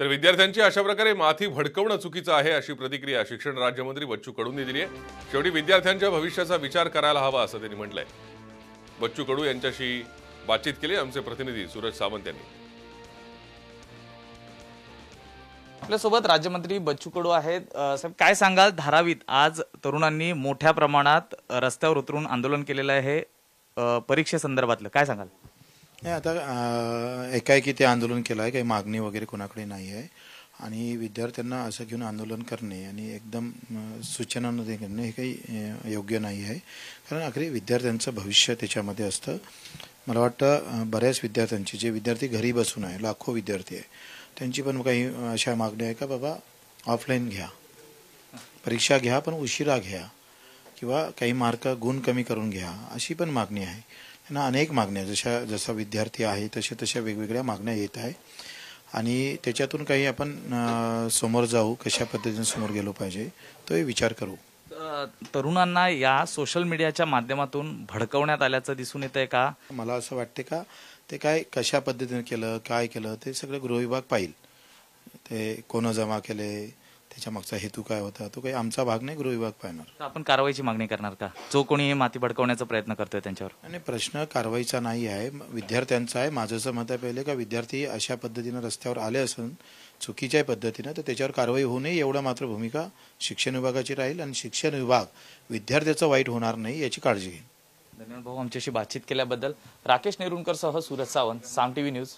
तर विद्यार्थ्यांची अशा प्रकारे माथी भडकवणं चुकीचं आहे अशी प्रतिक्रिया शिक्षण राज्यमंत्री बच्चू कडूंनी दिली आहे शेवटी विद्यार्थ्यांच्या भविष्याचा विचार करायला हवा असं त्यांनी म्हटलंय बच्चू कडू यांच्याशी बातचीत केली आमचे प्रतिनिधी सूरज सावंत यांनी आपल्यासोबत राज्यमंत्री बच्चू कडू आहेत साहेब काय सांगाल धारावीत आज तरुणांनी मोठ्या प्रमाणात रस्त्यावर उतरून आंदोलन केलेलं आहे परीक्षेसंदर्भातलं काय सांगाल नाही आता एकाएकी ते आंदोलन केलं आहे काही मागणी वगैरे कोणाकडे नाही आहे आणि विद्यार्थ्यांना असं घेऊन आंदोलन करणे आणि एकदम सूचना न करणे हे काही योग्य नाही आहे कारण अखेरी विद्यार्थ्यांचं भविष्य त्याच्यामध्ये असतं मला वाटतं बऱ्याच विद्यार्थ्यांचे जे विद्यार्थी घरी बसून आहे लाखो विद्यार्थी आहे त्यांची पण काही अशा मागणी आहे का बाबा ऑफलाईन घ्या परीक्षा घ्या पण उशिरा घ्या किंवा काही मार्क गुण कमी करून घ्या अशी पण मागणी आहे यांना अनेक मागण्या जशा जसा विद्यार्थी आहे तशा तशा वेगवेगळ्या मागण्या येत आहे आणि त्याच्यातून काही आपण समोर जाऊ कशा पद्धतीने समोर गेलो पाहिजे तो विचार करू तरुणांना या सोशल मीडियाच्या माध्यमातून भडकवण्यात आल्याचं दिसून आहे का मला असं वाटते का ते काय कशा पद्धतीने केलं काय केलं ते सगळं गृहविभाग पाहिल ते कोण जमा केले त्याच्या मागचा हेतू काय होता तो काही आमचा भाग नाही गृह विभाग पाहणार आपण कारवाईची मागणी करणार का जो कोणी माती भडकवण्याचा प्रयत्न करतोय त्यांच्यावर आणि प्रश्न कारवाईचा नाही आहे विद्यार्थ्यांचा आहे माझं असं मत आहे पहिले का विद्यार्थी अशा पद्धतीनं रस्त्यावर आले असून चुकीच्या पद्धतीनं तर त्याच्यावर कारवाई होऊ नये एवढा मात्र भूमिका शिक्षण विभागाची राहील आणि शिक्षण विभाग विद्यार्थ्याचं वाईट होणार नाही याची काळजी घेईल धन्यवाद भाऊ आमच्याशी बातचीत केल्याबद्दल राकेश नेरुणकर सह सूरज सावंत साम टीव्ही न्यूज